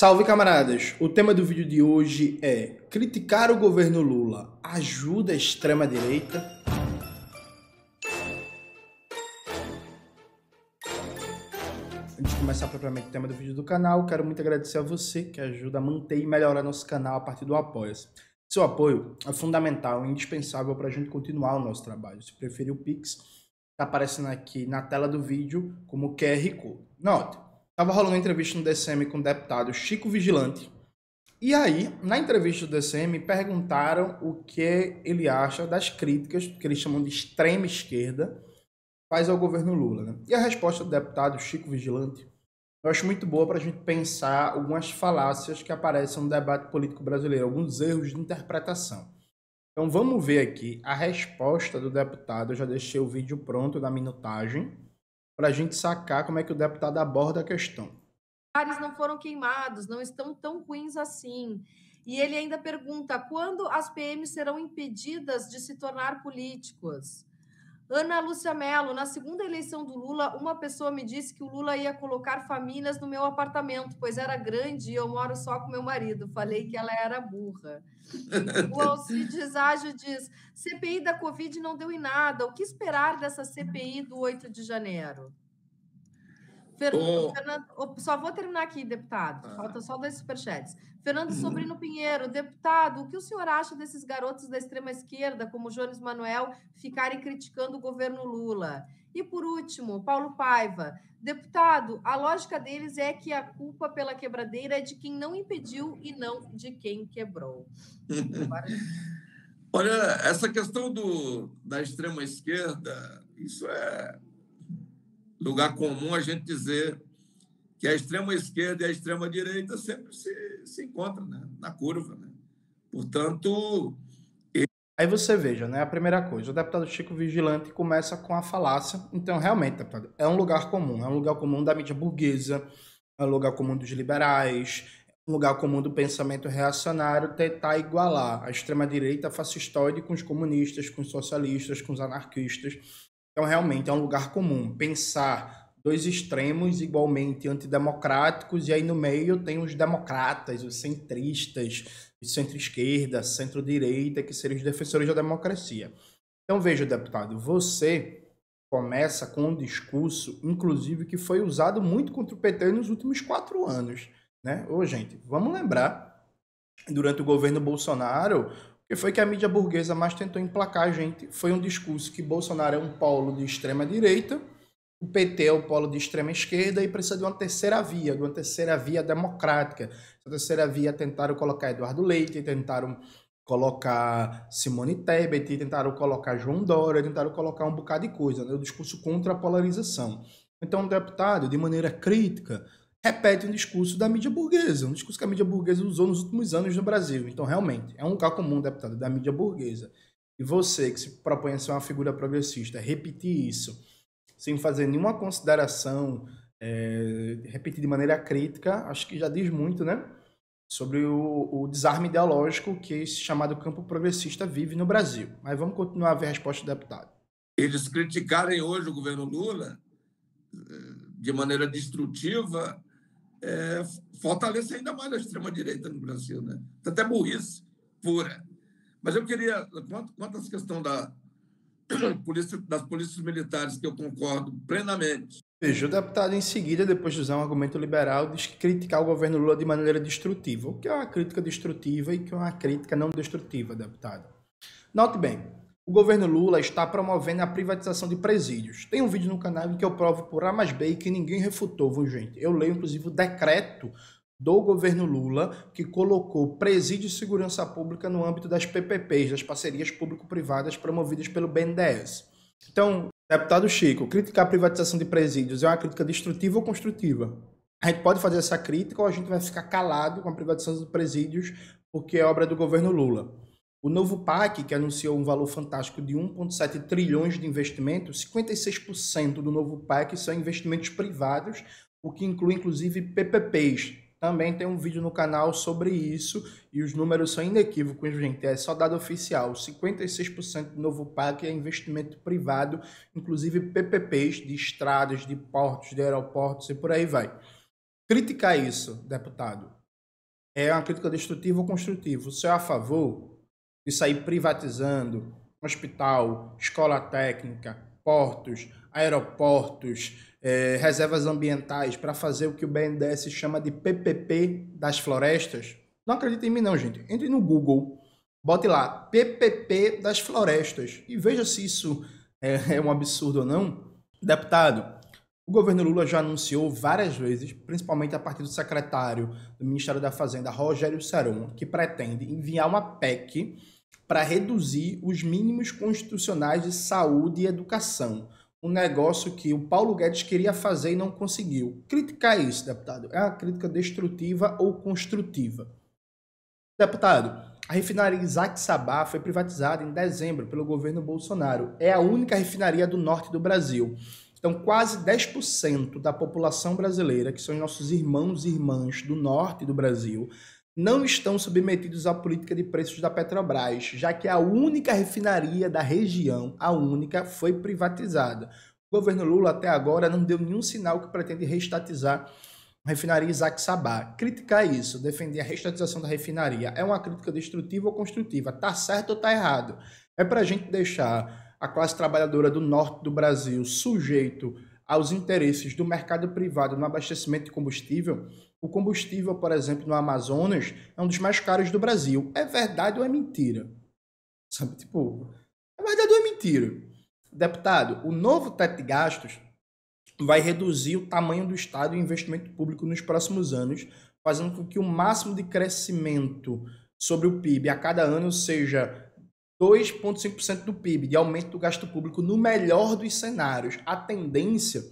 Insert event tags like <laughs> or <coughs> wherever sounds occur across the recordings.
Salve camaradas! O tema do vídeo de hoje é criticar o governo Lula ajuda a extrema direita? Antes de começar propriamente o tema do vídeo do canal, quero muito agradecer a você que ajuda a manter e melhorar nosso canal a partir do Apoia-se. Seu apoio é fundamental, e indispensável para a gente continuar o nosso trabalho. Se preferir o Pix, está aparecendo aqui na tela do vídeo como QR Code. Note, Tava rolando uma entrevista no DCM com o deputado Chico Vigilante. E aí, na entrevista do DCM, perguntaram o que ele acha das críticas, que eles chamam de extrema esquerda, faz ao governo Lula. Né? E a resposta do deputado Chico Vigilante eu acho muito boa para a gente pensar algumas falácias que aparecem no debate político brasileiro, alguns erros de interpretação. Então vamos ver aqui a resposta do deputado. Eu já deixei o vídeo pronto da minutagem para a gente sacar como é que o deputado aborda a questão. Ares não foram queimados, não estão tão ruins assim. E ele ainda pergunta: quando as PMs serão impedidas de se tornar políticos? Ana Lúcia Mello, na segunda eleição do Lula, uma pessoa me disse que o Lula ia colocar famílias no meu apartamento, pois era grande e eu moro só com meu marido. Falei que ela era burra. <laughs> o Alcides Ágio diz: CPI da Covid não deu em nada. O que esperar dessa CPI do 8 de janeiro? Fernando... só vou terminar aqui, deputado. Ah. Falta só dois superchats. Fernando uhum. Sobrino Pinheiro, deputado, o que o senhor acha desses garotos da extrema esquerda, como Jones Manuel, ficarem criticando o governo Lula? E por último, Paulo Paiva, deputado, a lógica deles é que a culpa pela quebradeira é de quem não impediu e não de quem quebrou. Agora... <laughs> Olha, essa questão do, da extrema esquerda, isso é lugar comum a gente dizer que a extrema esquerda e a extrema direita sempre se, se encontram né? na curva. Né? Portanto. Aí você veja, né? A primeira coisa, o deputado Chico Vigilante começa com a falácia. Então, realmente, deputado, é um lugar comum, é um lugar comum da mídia burguesa, é um lugar comum dos liberais, é um lugar comum do pensamento reacionário tentar igualar a extrema-direita fascistóide com os comunistas, com os socialistas, com os anarquistas. Então, realmente, é um lugar comum pensar dois extremos igualmente antidemocráticos, e aí no meio tem os democratas, os centristas, os centro-esquerda, centro-direita, que seriam os defensores da democracia. Então, veja, deputado, você começa com um discurso, inclusive, que foi usado muito contra o PT nos últimos quatro anos. Né? Ô, gente, vamos lembrar, durante o governo Bolsonaro, que foi que a mídia burguesa mais tentou emplacar a gente foi um discurso que Bolsonaro é um polo de extrema direita, o PT é o polo de extrema esquerda e precisa de uma terceira via, de uma terceira via democrática. Essa terceira via tentaram colocar Eduardo Leite, tentaram colocar Simone Tebet, tentaram colocar João Dória, tentaram colocar um bocado de coisa, né? o discurso contra a polarização. Então, o deputado, de maneira crítica, repete um discurso da mídia burguesa, um discurso que a mídia burguesa usou nos últimos anos no Brasil. Então, realmente, é um lugar comum, deputado, da mídia burguesa. E você, que se propõe a ser uma figura progressista, repetir isso sem fazer nenhuma consideração, é, repetir de maneira crítica, acho que já diz muito, né? Sobre o, o desarme ideológico que esse chamado campo progressista vive no Brasil. Mas vamos continuar a ver a resposta do deputado. Eles criticarem hoje o governo Lula eh, de maneira destrutiva é, fortalece ainda mais a extrema-direita no Brasil. Né? Até burrice pura. Mas eu queria, quanto, quanto à questão da, <coughs> das polícias militares, que eu concordo plenamente. Veja, o deputado, em seguida, depois de usar um argumento liberal, diz que criticar o governo Lula de maneira destrutiva. O que é uma crítica destrutiva e o que é uma crítica não destrutiva, deputado? Note bem, o governo Lula está promovendo a privatização de presídios. Tem um vídeo no canal em que eu provo por A mais B que ninguém refutou, viu, gente? Eu leio, inclusive, o decreto do governo Lula que colocou presídio de segurança pública no âmbito das PPPs, das parcerias público-privadas promovidas pelo BNDES. Então, deputado Chico, criticar a privatização de presídios é uma crítica destrutiva ou construtiva? A gente pode fazer essa crítica ou a gente vai ficar calado com a privatização de presídios porque é obra do governo Lula? O novo PAC, que anunciou um valor fantástico de 1,7 trilhões de investimentos, 56% do novo PAC são investimentos privados, o que inclui inclusive PPPs. Também tem um vídeo no canal sobre isso e os números são inequívocos, gente. É só dado oficial: 56% do novo PAC é investimento privado, inclusive PPPs de estradas, de portos, de aeroportos e por aí vai. Criticar isso, deputado, é uma crítica destrutiva ou construtiva? Você é a favor? e sair privatizando hospital, escola técnica, portos, aeroportos, eh, reservas ambientais para fazer o que o BNDES chama de PPP das florestas. Não acredita em mim não, gente. Entre no Google, bote lá PPP das florestas e veja se isso é, é um absurdo ou não. Deputado, o governo Lula já anunciou várias vezes, principalmente a partir do secretário do Ministério da Fazenda, Rogério Saron, que pretende enviar uma PEC para reduzir os mínimos constitucionais de saúde e educação. Um negócio que o Paulo Guedes queria fazer e não conseguiu. Criticar é isso, deputado, é uma crítica destrutiva ou construtiva? Deputado, a refinaria Isaac Sabá foi privatizada em dezembro pelo governo Bolsonaro. É a única refinaria do norte do Brasil. Então, quase 10% da população brasileira, que são nossos irmãos e irmãs do norte do Brasil, não estão submetidos à política de preços da Petrobras, já que a única refinaria da região, a única, foi privatizada. O governo Lula até agora não deu nenhum sinal que pretende reestatizar a refinaria Isaac Sabá. Criticar isso, defender a reestatização da refinaria, é uma crítica destrutiva ou construtiva? Tá certo ou tá errado? É para a gente deixar a classe trabalhadora do norte do Brasil sujeito aos interesses do mercado privado no abastecimento de combustível? O combustível, por exemplo, no Amazonas é um dos mais caros do Brasil. É verdade ou é mentira? Sabe, tipo, é verdade ou é mentira? Deputado, o novo teto de gastos vai reduzir o tamanho do Estado e o investimento público nos próximos anos, fazendo com que o máximo de crescimento sobre o PIB a cada ano seja 2,5% do PIB, de aumento do gasto público no melhor dos cenários. A tendência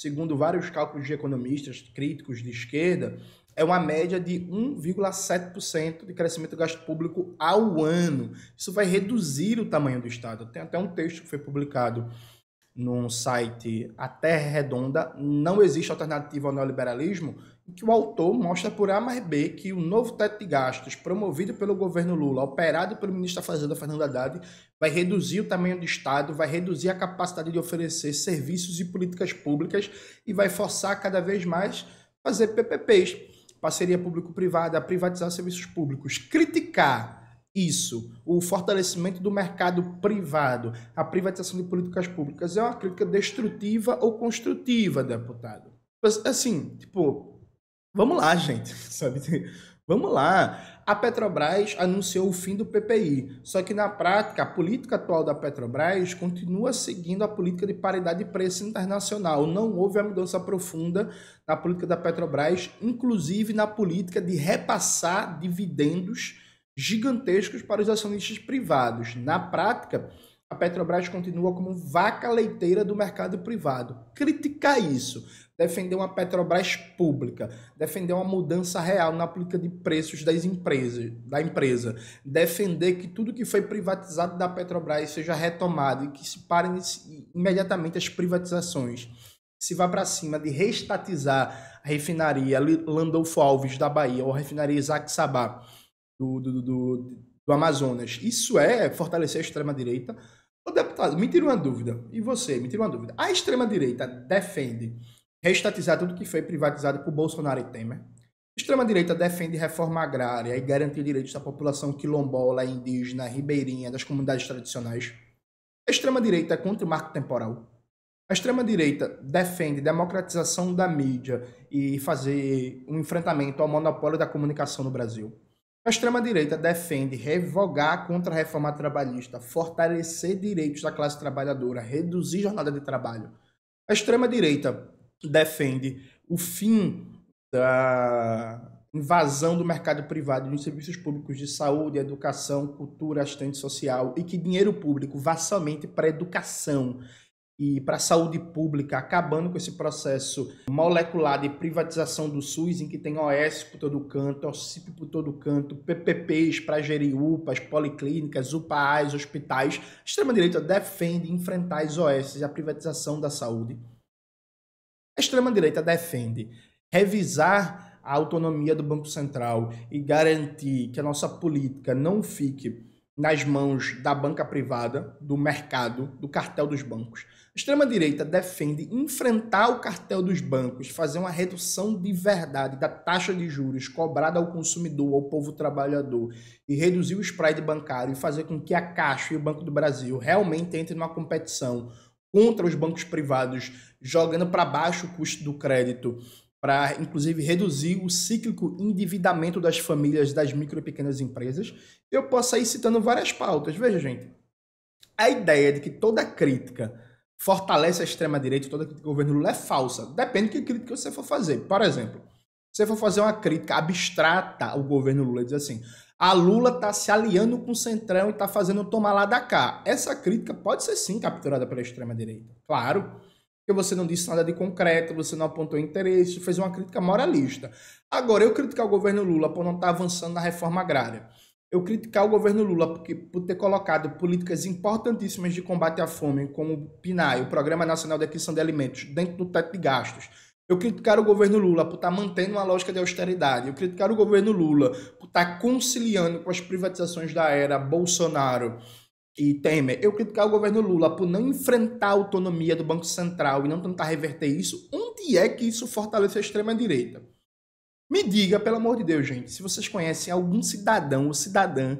segundo vários cálculos de economistas críticos de esquerda, é uma média de 1,7% de crescimento do gasto público ao ano. Isso vai reduzir o tamanho do Estado. Tem até um texto que foi publicado num site A Terra Redonda, não existe alternativa ao neoliberalismo, em que o autor mostra por A mais B que o novo teto de gastos promovido pelo governo Lula, operado pelo ministro da Fazenda Fernando Haddad, vai reduzir o tamanho do Estado, vai reduzir a capacidade de oferecer serviços e políticas públicas e vai forçar cada vez mais fazer PPPs, parceria público-privada, privatizar serviços públicos, criticar isso, o fortalecimento do mercado privado, a privatização de políticas públicas é uma crítica destrutiva ou construtiva, deputado? Assim, tipo, vamos lá, gente, <laughs> sabe? Vamos lá. A Petrobras anunciou o fim do PPI, só que na prática a política atual da Petrobras continua seguindo a política de paridade de preço internacional. Não houve a mudança profunda na política da Petrobras, inclusive na política de repassar dividendos gigantescos para os acionistas privados. Na prática, a Petrobras continua como vaca leiteira do mercado privado. Criticar isso, defender uma Petrobras pública, defender uma mudança real na política de preços das empresas, da empresa, defender que tudo que foi privatizado da Petrobras seja retomado e que se parem imediatamente as privatizações. Se vá para cima de restatizar a refinaria Landolfo Alves da Bahia ou a refinaria Isaac Sabá do, do, do, do Amazonas. Isso é fortalecer a extrema-direita. O deputado, me tira uma dúvida. E você, me tira uma dúvida. A extrema-direita defende restatizar tudo que foi privatizado por Bolsonaro e Temer? A extrema-direita defende reforma agrária e garantir direitos da população quilombola, indígena, ribeirinha, das comunidades tradicionais. A extrema-direita é contra o marco temporal. A extrema-direita defende democratização da mídia e fazer um enfrentamento ao monopólio da comunicação no Brasil. A extrema-direita defende revogar a contra-reforma trabalhista, fortalecer direitos da classe trabalhadora, reduzir jornada de trabalho. A extrema-direita defende o fim da invasão do mercado privado nos serviços públicos de saúde, educação, cultura, assistente social e que dinheiro público vá somente para educação e para a saúde pública, acabando com esse processo molecular de privatização do SUS, em que tem OS por todo canto, OCIP por todo canto, PPPs para gerir UPAs, policlínicas, UPAs, hospitais. A extrema-direita defende enfrentar as OS e a privatização da saúde. A extrema-direita defende revisar a autonomia do Banco Central e garantir que a nossa política não fique nas mãos da banca privada, do mercado, do cartel dos bancos. Extrema-direita defende enfrentar o cartel dos bancos, fazer uma redução de verdade da taxa de juros cobrada ao consumidor, ao povo trabalhador, e reduzir o spread bancário e fazer com que a Caixa e o Banco do Brasil realmente entrem numa competição contra os bancos privados, jogando para baixo o custo do crédito, para inclusive reduzir o cíclico endividamento das famílias, das micro e pequenas empresas. Eu posso sair citando várias pautas. Veja, gente, a ideia de que toda crítica fortalece a extrema-direita, toda crítica ao governo Lula é falsa. Depende de que crítica você for fazer. Por exemplo, se você for fazer uma crítica abstrata ao governo Lula, diz assim, a Lula está se aliando com o Centrão e está fazendo tomar lá da cá. Essa crítica pode ser sim capturada pela extrema-direita, claro. Porque você não disse nada de concreto, você não apontou interesse, fez uma crítica moralista. Agora, eu criticar o governo Lula por não estar tá avançando na reforma agrária eu criticar o governo Lula porque, por ter colocado políticas importantíssimas de combate à fome, como o PNAE, o Programa Nacional de Aquisição de Alimentos, dentro do teto de gastos. Eu criticar o governo Lula por estar tá mantendo uma lógica de austeridade. Eu criticar o governo Lula por estar tá conciliando com as privatizações da era Bolsonaro e Temer. Eu criticar o governo Lula por não enfrentar a autonomia do Banco Central e não tentar reverter isso. Onde é que isso fortalece a extrema-direita? Me diga, pelo amor de Deus, gente, se vocês conhecem algum cidadão ou cidadã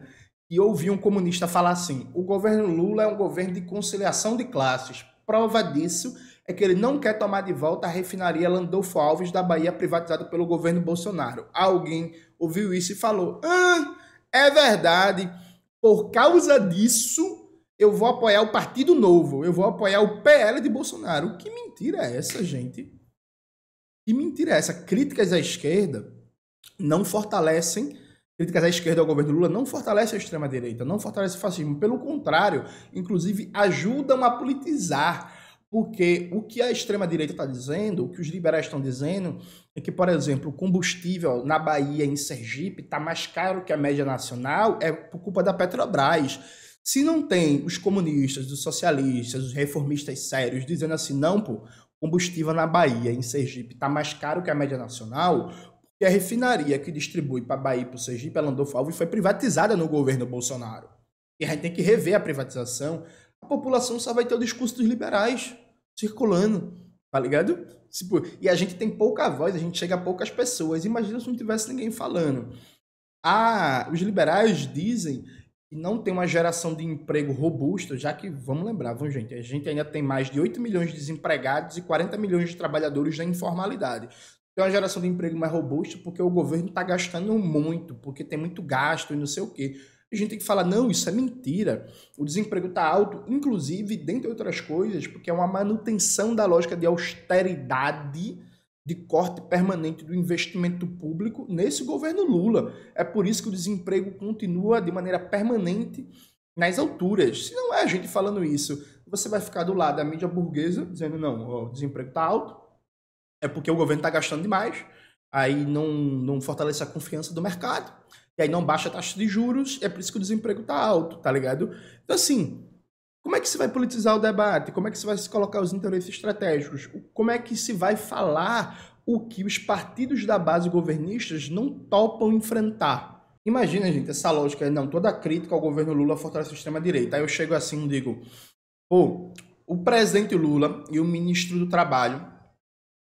que ouviu um comunista falar assim: o governo Lula é um governo de conciliação de classes. Prova disso é que ele não quer tomar de volta a refinaria Landolfo Alves da Bahia privatizada pelo governo Bolsonaro. Alguém ouviu isso e falou: ah, é verdade, por causa disso eu vou apoiar o Partido Novo, eu vou apoiar o PL de Bolsonaro. Que mentira é essa, gente? E mentira é essa. Críticas à esquerda não fortalecem críticas à esquerda ao governo Lula não fortalecem a extrema-direita, não fortalecem o fascismo. Pelo contrário, inclusive ajudam a politizar. Porque o que a extrema-direita está dizendo, o que os liberais estão dizendo, é que, por exemplo, o combustível na Bahia, em Sergipe, está mais caro que a média nacional, é por culpa da Petrobras. Se não tem os comunistas, os socialistas, os reformistas sérios dizendo assim, não, pô, combustível na Bahia, em Sergipe, está mais caro que a média nacional, porque a refinaria que distribui para Bahia e para o Sergipe, a Landolfo Alves, foi privatizada no governo Bolsonaro. E a gente tem que rever a privatização. A população só vai ter o discurso dos liberais circulando, tá ligado? E a gente tem pouca voz, a gente chega a poucas pessoas. Imagina se não tivesse ninguém falando. Ah, os liberais dizem e não tem uma geração de emprego robusta, já que, vamos lembrar, vamos, gente, a gente ainda tem mais de 8 milhões de desempregados e 40 milhões de trabalhadores na informalidade. Tem uma geração de emprego mais robusta porque o governo está gastando muito, porque tem muito gasto e não sei o quê. A gente tem que falar, não, isso é mentira. O desemprego está alto, inclusive, dentre outras coisas, porque é uma manutenção da lógica de austeridade de corte permanente do investimento público nesse governo Lula. É por isso que o desemprego continua de maneira permanente nas alturas. Se não é a gente falando isso, você vai ficar do lado da mídia burguesa dizendo não, o desemprego está alto, é porque o governo está gastando demais, aí não, não fortalece a confiança do mercado, e aí não baixa a taxa de juros, é por isso que o desemprego está alto, tá ligado? Então assim, como é que se vai politizar o debate? Como é que se vai se colocar os interesses estratégicos? Como é que se vai falar o que os partidos da base governistas não topam enfrentar? Imagina, gente, essa lógica, não, toda crítica ao governo Lula fortalece o sistema direita Aí eu chego assim e digo, pô, o presidente Lula e o ministro do Trabalho,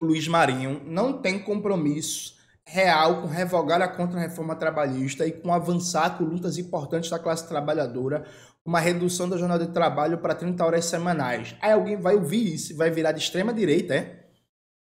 Luiz Marinho, não têm compromissos real com revogar a contra-reforma trabalhista e com avançar com lutas importantes da classe trabalhadora, uma redução da jornada de trabalho para 30 horas semanais. Aí alguém vai ouvir isso, e vai virar de extrema direita, é?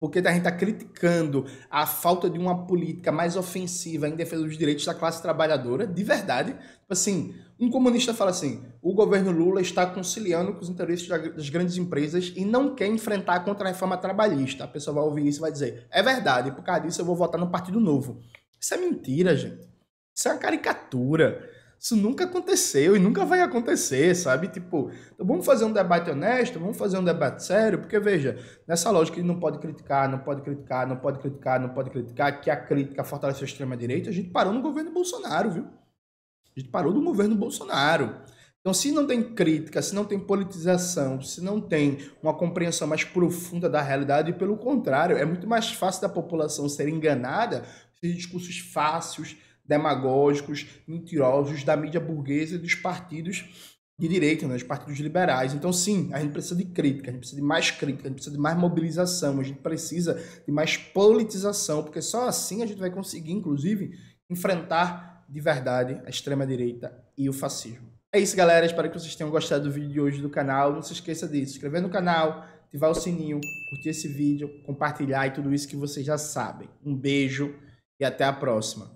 porque a gente está criticando a falta de uma política mais ofensiva em defesa dos direitos da classe trabalhadora, de verdade. Tipo assim, um comunista fala assim: o governo Lula está conciliando com os interesses das grandes empresas e não quer enfrentar contra a reforma trabalhista. A pessoa vai ouvir isso e vai dizer: é verdade, por causa disso eu vou votar no Partido Novo. Isso é mentira, gente. Isso é uma caricatura. Isso nunca aconteceu e nunca vai acontecer, sabe? Tipo, então vamos fazer um debate honesto, vamos fazer um debate sério, porque veja, nessa lógica de não pode criticar, não pode criticar, não pode criticar, não pode criticar, que a crítica fortalece a extrema-direita, a gente parou no governo Bolsonaro, viu? A gente parou no governo Bolsonaro. Então, se não tem crítica, se não tem politização, se não tem uma compreensão mais profunda da realidade, e pelo contrário, é muito mais fácil da população ser enganada por discursos fáceis, demagógicos, mentirosos da mídia burguesa e dos partidos de direita, né, dos partidos liberais. Então, sim, a gente precisa de crítica, a gente precisa de mais crítica, a gente precisa de mais mobilização, a gente precisa de mais politização, porque só assim a gente vai conseguir, inclusive, enfrentar de verdade a extrema-direita e o fascismo. É isso, galera. Espero que vocês tenham gostado do vídeo de hoje do canal. Não se esqueça de se inscrever no canal, ativar o sininho, curtir esse vídeo, compartilhar e tudo isso que vocês já sabem. Um beijo e até a próxima.